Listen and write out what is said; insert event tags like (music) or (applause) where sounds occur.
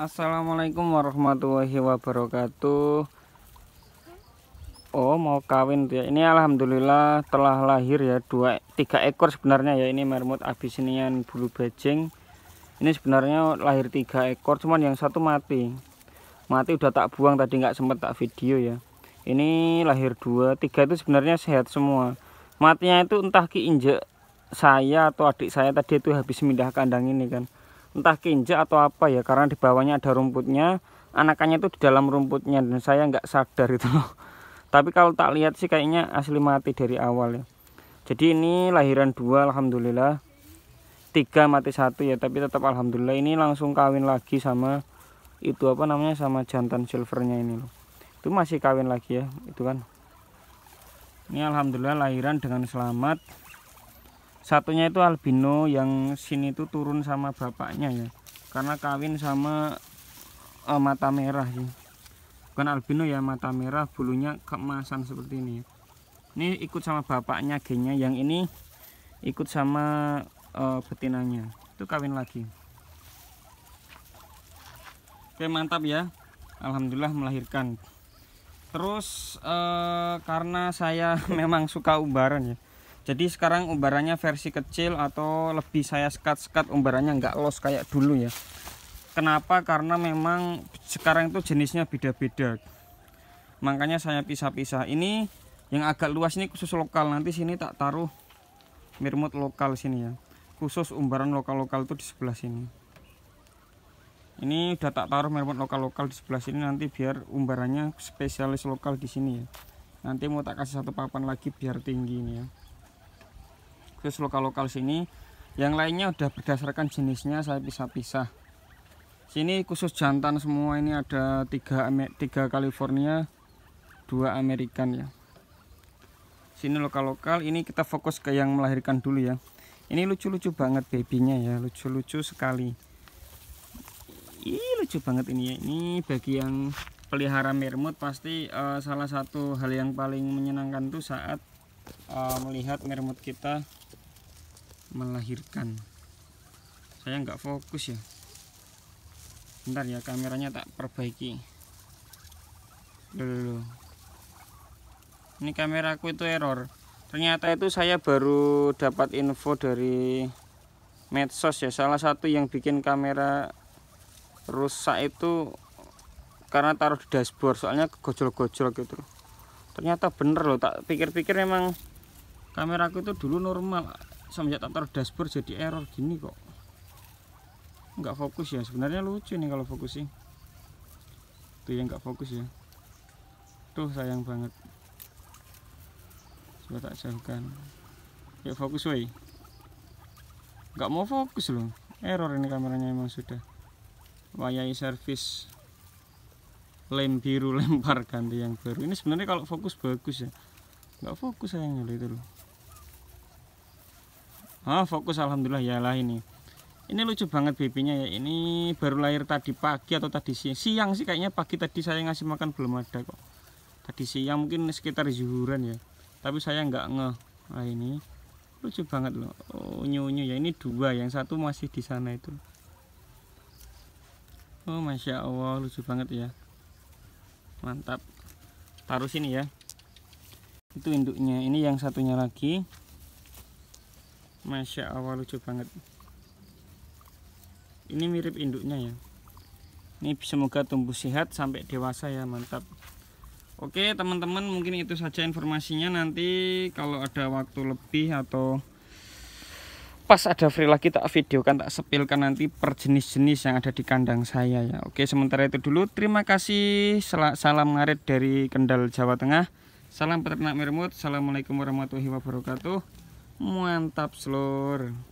Assalamualaikum warahmatullahi wabarakatuh Oh mau kawin ya ini Alhamdulillah telah lahir ya dua tiga ekor sebenarnya ya ini mermut abisinian bulu bajing ini sebenarnya lahir tiga ekor cuman yang satu mati mati udah tak buang tadi nggak sempet tak video ya ini lahir dua tiga itu sebenarnya sehat semua matinya itu entah ki injek saya atau adik saya tadi itu habis pindah kandang ini kan entah kinja atau apa ya karena di bawahnya ada rumputnya anakannya itu di dalam rumputnya dan saya nggak sadar itu loh (laughs) tapi kalau tak lihat sih kayaknya asli mati dari awal ya jadi ini lahiran dua alhamdulillah tiga mati satu ya tapi tetap alhamdulillah ini langsung kawin lagi sama itu apa namanya sama jantan silvernya ini loh itu masih kawin lagi ya itu kan ini alhamdulillah lahiran dengan selamat satunya itu albino yang sini itu turun sama bapaknya ya karena kawin sama uh, mata merah sih bukan albino ya mata merah bulunya kemasan seperti ini ya. ini ikut sama bapaknya gennya yang ini ikut sama uh, betinanya itu kawin lagi oke mantap ya Alhamdulillah melahirkan terus uh, karena saya (laughs) memang suka umbaran ya jadi sekarang umbarannya versi kecil atau lebih saya sekat-sekat umbarannya nggak los kayak dulu ya kenapa karena memang sekarang itu jenisnya beda-beda makanya saya pisah-pisah ini yang agak luas ini khusus lokal nanti sini tak taruh mirmut lokal sini ya khusus umbaran lokal-lokal itu di sebelah sini ini udah tak taruh mirmut lokal-lokal di sebelah sini nanti biar umbarannya spesialis lokal di sini ya nanti mau tak kasih satu papan lagi biar tinggi ini ya Terus lokal-lokal sini. Yang lainnya udah berdasarkan jenisnya saya pisah-pisah. Sini khusus jantan semua ini ada tiga tiga California, dua American ya. Sini lokal-lokal. Ini kita fokus ke yang melahirkan dulu ya. Ini lucu-lucu banget babynya ya, lucu-lucu sekali. Ih, lucu banget ini ya. Ini bagi yang pelihara mermut pasti uh, salah satu hal yang paling menyenangkan tuh saat uh, melihat mermut kita melahirkan saya nggak fokus ya bentar ya kameranya tak perbaiki dulu ini kameraku itu error ternyata itu saya baru dapat info dari medsos ya salah satu yang bikin kamera rusak itu karena taruh di dashboard soalnya gojol-gojol gitu ternyata bener loh tak pikir-pikir memang kameraku itu dulu normal semenjak tak taruh dashboard jadi error gini kok nggak fokus ya sebenarnya lucu nih kalau fokus sih tuh yang nggak fokus ya tuh sayang banget coba tak jauhkan ya fokus woi nggak mau fokus loh error ini kameranya emang sudah wayai service lem biru (laughs) lempar ganti yang baru ini sebenarnya kalau fokus bagus ya nggak fokus sayangnya loh itu loh ah fokus alhamdulillah ya lah ini ini lucu banget babynya ya ini baru lahir tadi pagi atau tadi siang siang sih kayaknya pagi tadi saya ngasih makan belum ada kok tadi siang mungkin sekitar zuhuran ya tapi saya nggak ngeh nah ini lucu banget loh oh, unyu unyu ya ini dua yang satu masih di sana itu oh masya allah lucu banget ya mantap taruh sini ya itu induknya ini yang satunya lagi Masya Allah lucu banget ini mirip induknya ya ini semoga tumbuh sehat sampai dewasa ya mantap Oke teman-teman mungkin itu saja informasinya nanti kalau ada waktu lebih atau pas ada free lagi tak video kan tak sepilkan nanti per jenis-jenis yang ada di kandang saya ya oke sementara itu dulu terima kasih salam ngarit dari Kendal Jawa Tengah salam peternak mermut assalamualaikum warahmatullahi wabarakatuh mantap seluruh